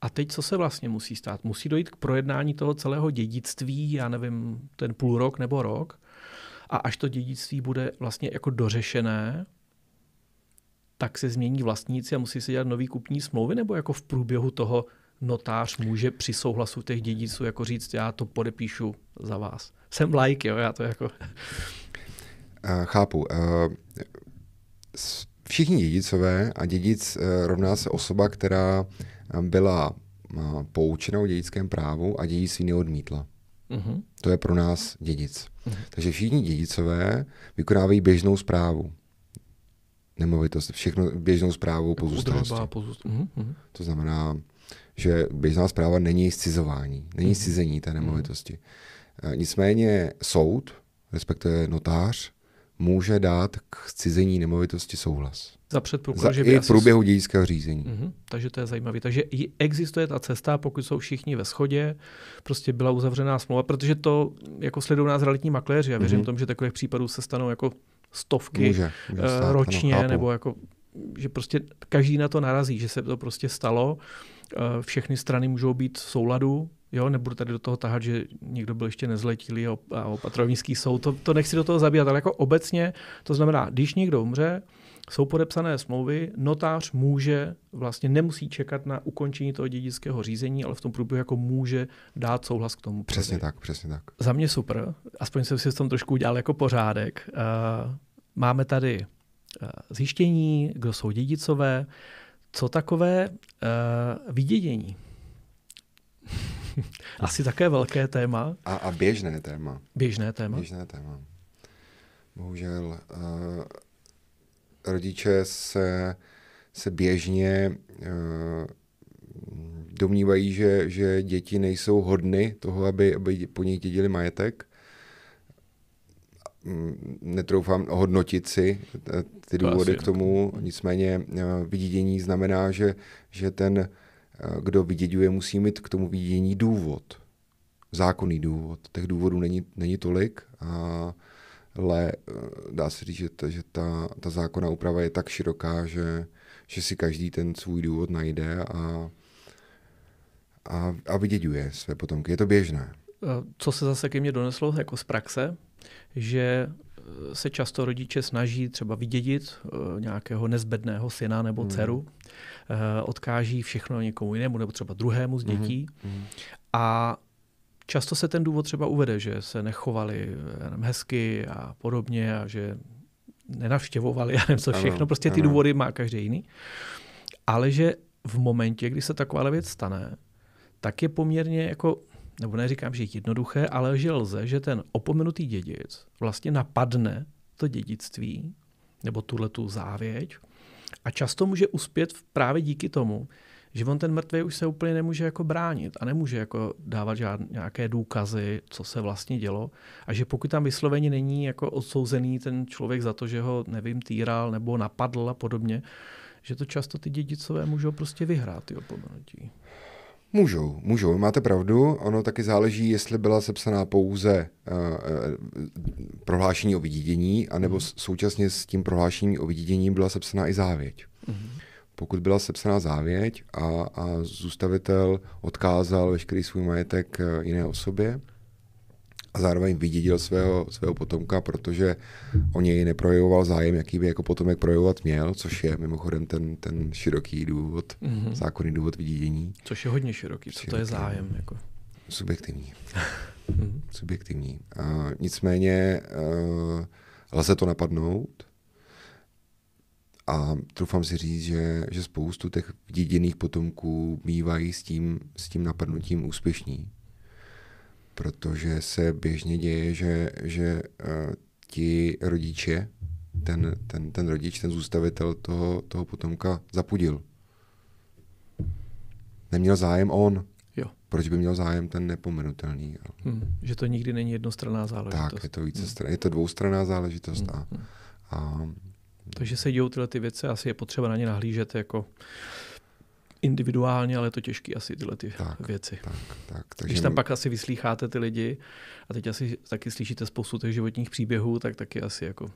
A teď co se vlastně musí stát? Musí dojít k projednání toho celého dědictví, já nevím, ten půl rok nebo rok. A až to dědictví bude vlastně jako dořešené, tak se změní vlastníci a musí se dělat nový kupní smlouvy, nebo jako v průběhu toho notář může při souhlasu těch dědiců jako říct, já to podepíšu za vás. Jsem like, jo, já to jako... Eh, chápu. Eh, všichni dědicové a dědic eh, rovná se osoba, která eh, byla eh, poučena o dědickém právu a dědictví neodmítla. Uh-huh. To je pro nás dědic. Uh-huh. Takže všichni dědicové vykonávají běžnou zprávu. Nemovitost, všechno běžnou zprávu jako pozůstalosti. Pozůst... Uh-huh. To znamená, že běžná zpráva není zcizování, není zcizení té nemovitosti. Uh-huh. Nicméně soud, respektive notář, může dát k cizení nemovitosti souhlas. Za předpokladu, Za, že by i asi... průběhu dědického řízení. Mm-hmm, takže to je zajímavé. Takže i existuje ta cesta, pokud jsou všichni ve shodě, prostě byla uzavřená smlouva, protože to jako sledují nás realitní makléři. Já věřím mm-hmm. tomu, že takových případů se stanou jako stovky může, může eh, stát, ročně, ano, nebo jako, že prostě každý na to narazí, že se to prostě stalo eh, všechny strany můžou být v souladu, Jo, nebudu tady do toho tahat, že někdo byl ještě nezletilý a, opatrovnický soud, to, to nechci do toho zabíjat, ale jako obecně, to znamená, když někdo umře, jsou podepsané smlouvy, notář může, vlastně nemusí čekat na ukončení toho dědického řízení, ale v tom průběhu jako může dát souhlas k tomu. Přesně tak, přesně tak. Za mě super, aspoň jsem si s tom trošku udělal jako pořádek. Uh, máme tady uh, zjištění, kdo jsou dědicové, co takové uh, vydědění. Asi také velké téma. A, a běžné téma. Běžné téma. Běžné téma. Bohužel uh, rodiče se, se běžně uh, domnívají, že, že děti nejsou hodny toho, aby, aby po nich dědili majetek mm, netroufám hodnotit si eh, ty důvody k tomu, nicméně vidění znamená, že, že ten kdo vyděďuje, musí mít k tomu vidění důvod. Zákonný důvod. Těch důvodů není, není tolik, ale eh, dá se říct, že, ta, že ta, ta zákonná úprava je tak široká, že, že si každý ten svůj důvod najde a, a, a vyděďuje své potomky. Je to běžné. Eh, co se zase ke mně doneslo jako z praxe, že se často rodiče snaží třeba vydědit eh, nějakého nezbedného syna nebo hmm. dceru, mm. odkáží všechno někomu jinému nebo třeba druhému z hmm. dětí. Mm. A často se ten důvod třeba uvede, že se nechovali hezky a podobně a že nenavštěvovali, já nevím co všechno, prostě ty důvody má každý jiný. Ale že v momentě, kdy se taková věc stane, tak je poměrně jako nebo neříkám, že jednoduché, ale že lze, že ten opomenutý dědic vlastně napadne to dědictví nebo tuhle tu závěť a často může uspět právě díky tomu, že on ten mrtvý už se úplně nemůže jako bránit a nemůže jako dávat žádné, nějaké důkazy, co se vlastně dělo a že pokud tam vysloveně není jako odsouzený ten člověk za to, že ho, nevím, týral nebo napadl a podobně, že to často ty dědicové můžou prostě vyhrát ty opomenutí. Můžou, můžou, máte pravdu. Ono taky záleží, jestli byla sepsaná pouze uh, prohlášení o vydědění, anebo mhm. současně s tím prohlášením o vydědění byla sepsaná i závěť. Mhm. Pokud byla sepsaná závěť a, a zůstavitel odkázal veškerý svůj majetek eh, jiné osobě, a zároveň vydědil svého, svého potomka, protože o něj neprojevoval zájem, jaký by jako potomek projevovat měl, což je mimochodem ten, ten široký důvod, mm-hmm. zákonný důvod vydědění. Což je hodně široký, co široký. to je zájem? Jako? Subjektivní. Mhm. Subjektivní. A nicméně uh, lze to napadnout a trufám si říct, že, že spoustu těch dědiných potomků bývají s tím, s tím napadnutím úspěšní protože se běžně děje, že, že uh, ti rodiče, ten, ten, ten rodič, ten zůstavitel toho, toho potomka zapudil. Neměl zájem on. Jo. Proč by měl zájem ten nepomenutelný? Hmm, že to nikdy není jednostranná záležitost. Tak, je to, více hmm. stran... je to dvoustranná záležitost. Hmm. A, hmm. a... Takže se dějou tyhle ty věci, asi je potřeba na ně nahlížet jako individuálně, ale je to těžké asi tyhle ty tak, věci. Tak, tak, takže Když tam pak asi vyslýcháte ty lidi a teď asi taky slyšíte spoustu těch životních příběhů, tak taky asi jako...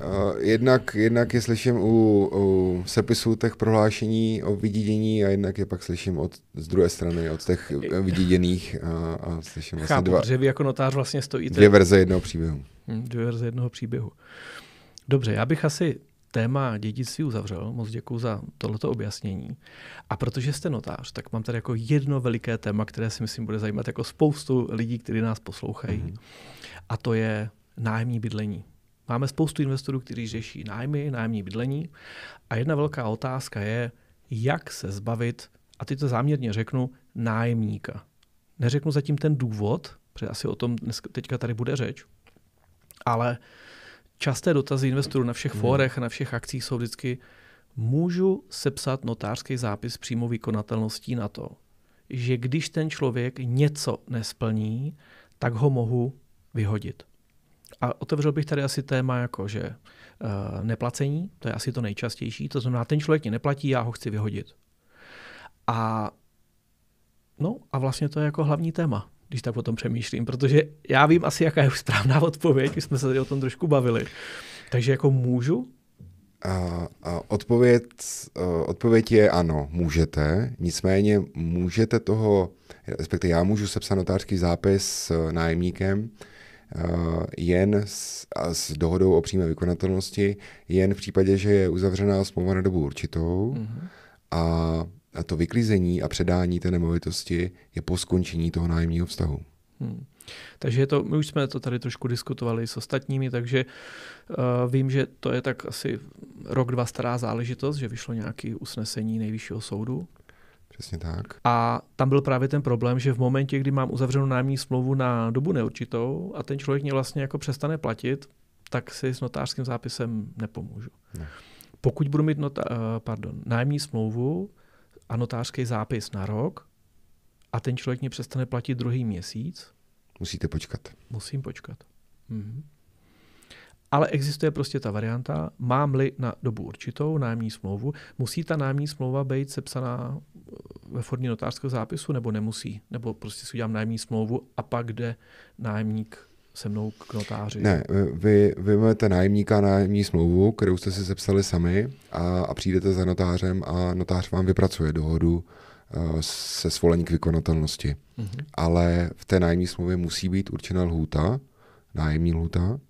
Eh, jednak, jednak je slyším u, u sepisů těch prohlášení o vydědění a jednak je pak slyším od, z druhé strany od těch vyděděných a, a slyším vlastně Chápu, vlastně dva, že vy jako notář vlastně stojíte... Dvě verze jednoho příběhu. Hm, dvě verze jednoho příběhu. Dobře, já bych asi téma dědictví uzavřel. Moc děkuji za tohleto objasnění. A protože jste notář, tak mám tady jako jedno veliké téma, které si myslím bude zajímat jako spoustu lidí, kteří nás poslouchají. Mm-hmm. A to je nájemní bydlení. Máme spoustu investorů, kteří řeší nájmy, nájemní bydlení. A jedna velká otázka je, jak se zbavit, a teď to záměrně řeknu, nájemníka. Neřeknu zatím ten důvod, protože asi o tom dneska, teďka tady bude řeč, ale uh, Časté dotazy investorů na všech hmm. fórech a na všech akcích jsou vždycky, můžu sepsat notářský zápis přímo vykonatelností na to, že když ten člověk něco nesplní, tak ho mohu vyhodit. A otevřel bych tady asi téma jako, že uh, neplacení, to je asi to nejčastější, to znamená, ten člověk mě neplatí, já ho chci vyhodit. A no a vlastně to je jako hlavní téma když tak potom přemýšlím, protože já vím asi, jaká je správná odpověď, my jsme se tady o tom trošku bavili. Takže jako můžu? A, a odpověď, e, odpověď je ano, můžete, nicméně můžete toho, respektive já můžu sepsat notářský zápis s nájemníkem, e, jen s, a s dohodou o přímé vykonatelnosti, jen v případě, že je uzavřená smlouva na dobu určitou mm-hmm. a a to vyklizení a předání té nemovitosti je po skončení toho nájemního vztahu. Hmm. Takže to, my už jsme to tady trošku diskutovali s ostatními, takže uh, vím, že to je tak asi rok, dva stará záležitost, že vyšlo nějaké usnesení nejvyššího soudu. Přesně tak. A tam byl právě ten problém, že v momentě, kdy mám uzavřenou nájemní smlouvu na dobu neurčitou a ten člověk mě vlastně jako přestane platit, tak si s notářským zápisem nepomůžu. Ne. Pokud budu mít nota- uh, pardon, nájemní smlouvu, a notářský zápis na rok a ten člověk mě přestane platit druhý měsíc. Musíte počkat. Musím počkat. Mhm. Ale existuje prostě ta varianta, mám-li na dobu určitou nájemní smlouvu, musí ta nájemní smlouva být sepsaná eh, ve formě notářského zápisu nebo nemusí? Nebo prostě si udělám nájemní smlouvu a pak jde nájemník se mnou k notáři. Ne, vy, vy máte nájemníka nájemní smlouvu, kterou jste si sepsali sami a, a přijdete za notářem a notář vám vypracuje dohodu uh, se svolení k vykonatelnosti. Mm-hmm. Ale v té nájemní smlouvě musí být určena lhůta, nájemní lhůta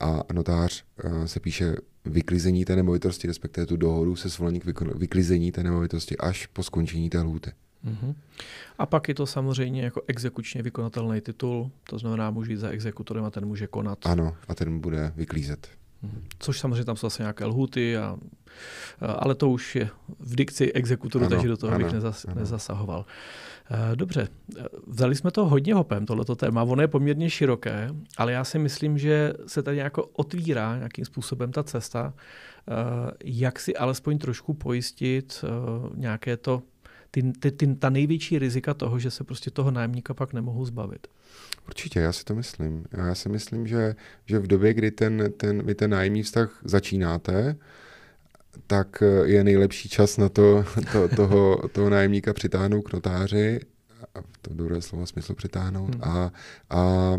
a notář uh, se píše vyklizení té nemovitosti, respektive tu dohodu se svolení k vyklizení té nemovitosti až po skončení té lhůty. Mm-hmm. A pak je to samozřejmě jako exekučně vykonatelný titul, to znamená, může jít za exekutorem a ten může konat. Ano, a ten bude vyklízet. Mhm. Což samozřejmě tam jsou zase nějaké lhuty, a, ale to už je v dikci exekutoru, ano, takže do toho ano, bych nezas, ano. nezasahoval. Eh, dobře, vzali jsme to hodně hopem, tohleto téma. Ono je poměrně široké, ale já si myslím, že se tady jako otvírá nějakým způsobem ta cesta, eh, jak si alespoň trošku pojistit eh, nějaké to ty, ty, ty, ta největší rizika toho, že se prostě toho nájemníka pak nemohou zbavit. Určitě, já si to myslím. Já si myslím, že, že v době, kdy ten, ten, vy ten nájemní vztah začínáte, tak eh, je nejlepší čas na to, to toho, toho nájemníka přitáhnout k notáři, v tom dobré slovo smysl přitáhnout, hmm. a, a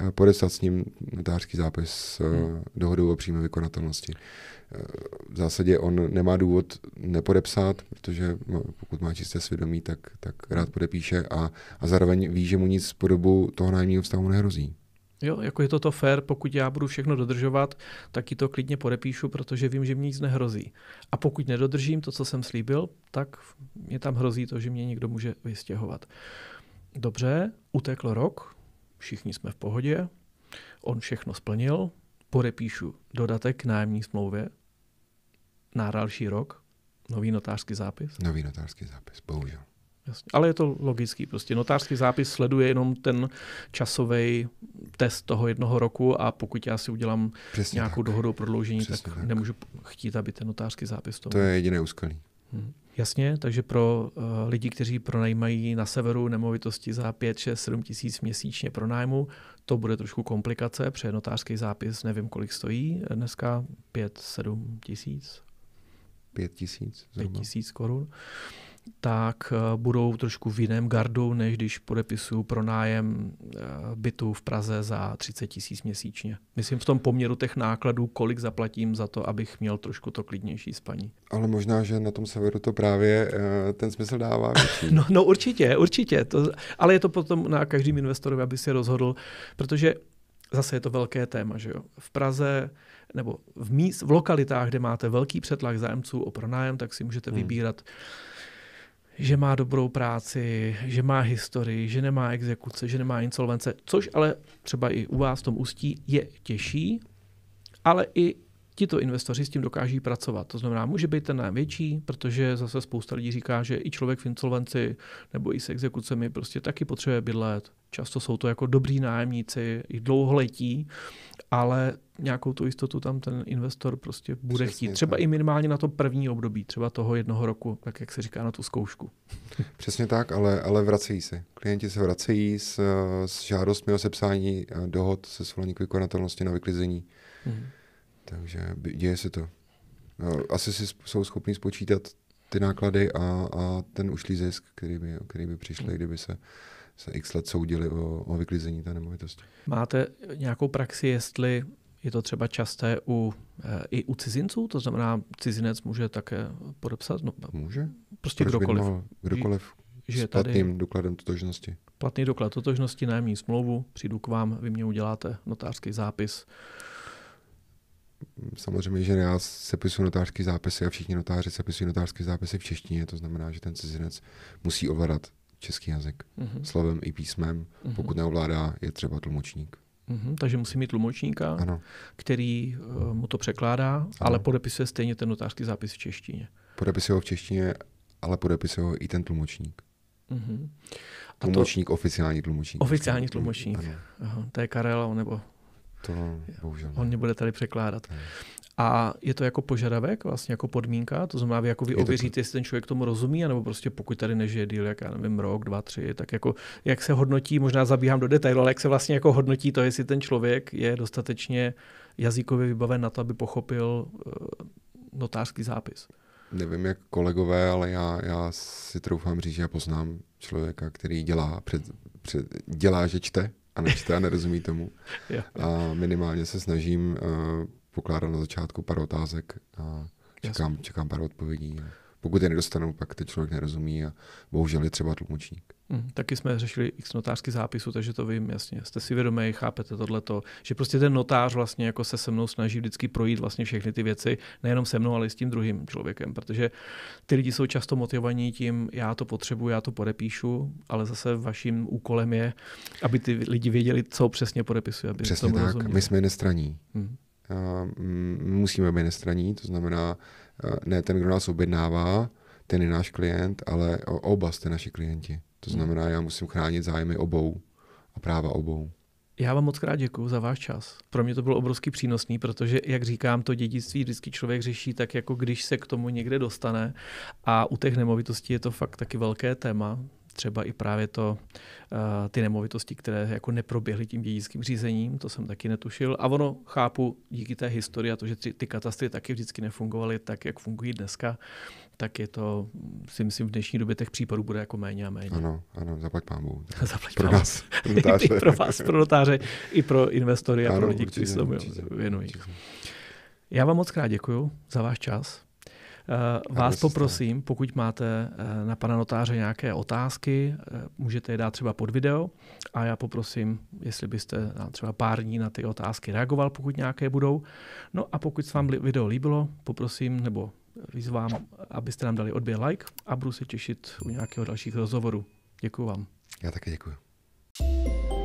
eh, podepsat s ním notářský zápis eh, hmm. dohodu o příjmu vykonatelnosti v zásadě on nemá důvod nepodepsat, protože no, pokud má čisté svědomí, tak, tak rád podepíše a, a zároveň ví, že mu nic po dobu toho nájemního vztahu nehrozí. Jo, jako je to to fair, pokud já budu všechno dodržovat, tak ji to klidně podepíšu, protože vím, že mě nic nehrozí. A pokud nedodržím to, co jsem slíbil, tak mě tam hrozí to, že mě někdo může vystěhovat. Dobře, utekl rok, všichni jsme v pohodě, on všechno splnil, podepíšu dodatek k nájemní smlouvě, na další rok nový notářský zápis? Nový notářský zápis, bohužel. Jasně. Ale je to logický. Prostě notářský zápis sleduje jenom ten časový test toho jednoho roku a pokud já si udělám Přesně nějakou tak. dohodu o prodloužení, tak, tak nemůžu chtít, aby ten notářský zápis to. To je jediné úskalí. Hmm. Jasně, takže pro uh, lidi, kteří pronajímají na severu nemovitosti za 5, 6, 7 tisíc měsíčně pro to bude trošku komplikace, protože notářský zápis nevím, kolik stojí eh, dneska, 5, 7 tisíc pět tisíc. Pět tisíc korun tak eh, budou trošku v jiném gardu, než když podepisuju pronájem eh, bytu v Praze za 30 tisíc měsíčně. Myslím v tom poměru těch nákladů, kolik zaplatím za to, abych měl trošku to klidnější spaní. Ale možná, že na tom severu to právě eh, ten smysl dává. no, no určitě, určitě. To, ale je to potom na každém investorovi, aby si rozhodl, protože zase je to velké téma. Že jo? V Praze nebo v, míst, v lokalitách, kde máte velký přetlak zájemců o pronájem, tak si můžete hmm. vybírat že má dobrou práci, že má historii, že nemá exekuce, že nemá insolvence, což ale třeba i u vás v tom ústí je těžší, ale i tito investoři s tím dokáží pracovat. To znamená, může být ten největší, protože zase spousta lidí říká, že i člověk v insolvenci nebo i s exekucemi prostě taky potřebuje bydlet, Často jsou to jako dobrý nájemníci, i dlouholetí, ale nějakou tu jistotu tam ten investor prostě bude Přesně chtít. Třeba tak. i minimálně na to první období, třeba toho jednoho roku, tak jak se říká na tu zkoušku. Přesně tak, ale, ale vracejí se. Klienti se vracejí s, s žádostmi o sepsání eh, dohod se svolení k vykonatelnosti na vyklizení. Mhm. Takže děje se to. No, asi si jsou schopni spočítat ty náklady a, a ten ušlý zisk, který by, který by přišli, mhm. kdyby se se x let soudili o, o vyklizení té nemovitosti. Máte nějakou praxi, jestli je to třeba časté u, e, i u cizinců? To znamená, cizinec může také podepsat? No, může. Prostě Proč kdokoliv. Mal, kdokoliv že s platným tady dokladem totožnosti. Platný doklad totožnosti, nájemní smlouvu, přijdu k vám, vy mě uděláte notářský zápis. Samozřejmě, že já sepisuju notářský zápisy a všichni notáři sepisují notářské zápisy v češtině, to znamená, že ten cizinec musí ovládat český jazyk. Mm-hmm. Slovem i písmem, mm-hmm. pokud neovládá, je třeba tlumočník. Mm-hmm, takže musí mít tlumočníka, ano. který uh, mu to překládá, ano. ale podepisuje stejně ten notářský zápis v češtině. Podepisuje ho v češtině, ale podepisuje ho i ten tlumočník. Mm-hmm. A tlumočník, to... oficiální tlumočník. Oficiální tlumočník. Ano. Aha, to je Karel, nebo... To bohužel. Ne. On mě bude tady překládat. Ne. A je to jako požadavek, vlastně jako podmínka, to znamená, vy jako vy je ověříte, to... jestli ten člověk tomu rozumí, nebo prostě pokud tady nežije díl, jak já nevím, rok, dva, tři, tak jako jak se hodnotí, možná zabíhám do detailu, ale jak se vlastně jako hodnotí to, jestli ten člověk je dostatečně jazykově vybaven na to, aby pochopil eh, notářský zápis. Nevím, jak kolegové, ale já, já si troufám říct, že já poznám člověka, který dělá, před, před, dělá že čte a nečte a nerozumí tomu. a minimálně se snažím uh, pokládal na začátku pár otázek a čekám, čekám pár odpovědí. Pokud je nedostanu, pak ten člověk nerozumí a bohužel je třeba tlumočník. Hmm, taky jsme řešili x notářský zápisu, takže to vím, jasně. Jste si vědomí, chápete tohleto, že prostě ten notář vlastně jako se se mnou snaží vždycky projít vlastně všechny ty věci, nejenom se mnou, ale i s tím druhým člověkem, protože ty lidi jsou často motivovaní tím, já to potřebuji, já to podepíšu, ale zase vaším úkolem je, aby ty lidi věděli, co přesně podepisuje. přesně tak, rozuměli. my jsme nestraní. Hmm. Mm, musíme být nestraní, to znamená ne ten, kdo nás objednává, ten je náš klient, ale oba jste naši klienti. To hmm. znamená, já musím chránit zájmy obou a práva obou. Já vám moc krát děkuji za váš čas. Pro mě to bylo obrovsky přínosný, protože, jak říkám, to dědictví vždycky člověk řeší tak, jako když se k tomu někde dostane. A u těch nemovitostí je to fakt taky velké téma třeba i právě to, eh, ty nemovitosti, které jako neproběhly tím dědickým řízením, to jsem taky netušil. A ono chápu díky té historii a to, že ty, ty katastry taky vždycky nefungovaly tak, jak fungují dneska, tak je to, si myslím, v dnešní době těch případů bude jako méně a méně. Ano, ano, zaplať pámu. zaplať pro nás, pro I pro vás, pro notáře, i pro investory a ano, pro lidi, kteří se tomu věnují. Já vám moc krát děkuji za váš čas. Eh, vás poprosím, pokud máte eh, na pana notáře nějaké otázky, eh, můžete je dát třeba pod video a já poprosím, jestli byste třeba pár dní na ty otázky reagoval, pokud nějaké budou. No a pokud se vám video líbilo, poprosím nebo vyzvám, abyste nám dali odběr like a budu se těšit u nějakého dalších rozhovorů. Děkuji vám. Já také děkuji.